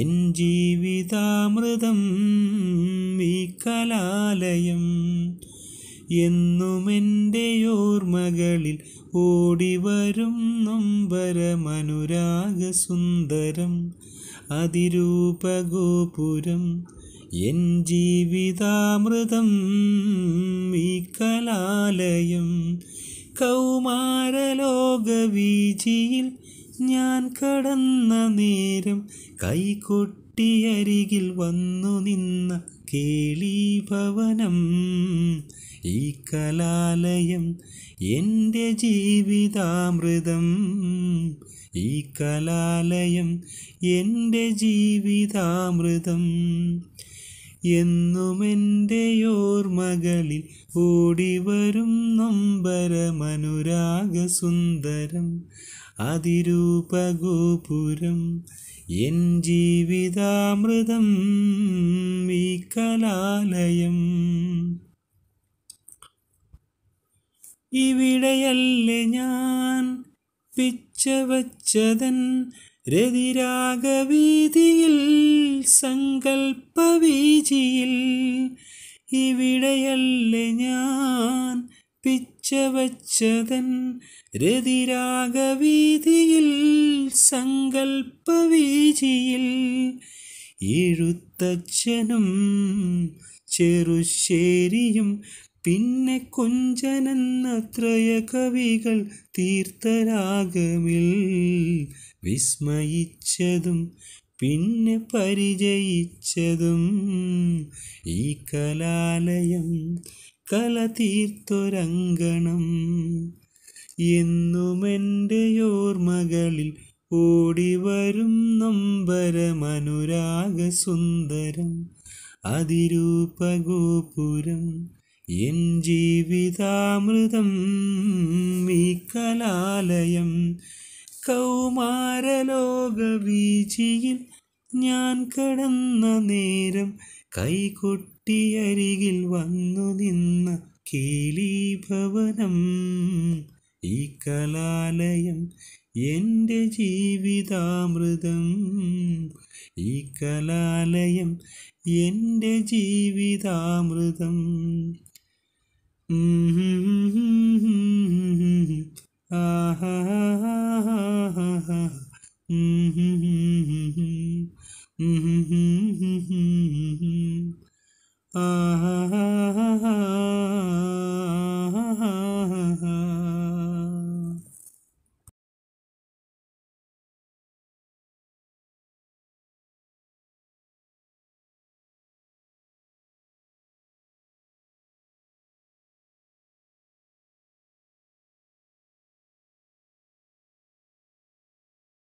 N ജീവിതാമൃതം ഈ കലാലയം എന്നുമെൻ്റെ ഓർമ്മകളിൽ ഓടിവരും നൊമ്പരമനുരാഗസുന്ദരം അതിരൂപഗോപുരം എൻ ജീവിതാമൃതം ഈ കലാലയം കൗമാരലോകവീചിയിൽ ഞാൻ കടന്ന നേരം കൈകൊട്ടിയരികിൽ വന്നു നിന്ന കേളീഭവനം ഈ കലാലയം എൻ്റെ ജീവിതാമൃതം ഈ കലാലയം എൻ്റെ ജീവിതാമൃതം എൻ്റെ ഓർമ്മകളിൽ ഓടിവരും മനുരാഗസുന്ദരം അതിരൂപഗോപുരം എൻ ജീവിതാമൃതം ഈ കലാലയം ഇവിടെയല്ലേ ഞാൻ പിച്ചവച്ചതൻ രതിരാഗവീതിയിൽ സങ്കൽപ്പവീചിയിൽ ഇവിടെയല്ലേ ഞാൻ പിച്ച വച്ചതൻ രതിരാഗവീതിയിൽ സങ്കൽപ്പവീചിയിൽ എഴുത്തച്ഛനും ചെറുശ്ശേരിയും പിന്നെ കുഞ്ചനെന്നത്രയ കവികൾ തീർത്ഥരാഗമിൽ വിസ്മയിച്ചതും പിന്നെ പരിചയിച്ചതും ഈ കലാലയം കല തീർത്തൊരങ്കണം എന്നുമെൻ്റെ ഓർമ്മകളിൽ ഓടിവരും നൊമ്പരമനുരാഗസുന്ദരം അതിരൂപഗോപുരം എൻ ജീവിതാമൃതം ഈ കലാലയം കൗമാരലോകവീചിയിൽ ഞാൻ കടന്ന നേരം കൈകൊട്ടിയരികിൽ വന്നു നിന്ന ഭവനം ഈ കലാലയം എൻ്റെ ജീവിതാമൃതം ഈ കലാലയം എൻ്റെ ജീവിതാമൃതം ആഹാ ഹും ഹും mm mm-hmm. huh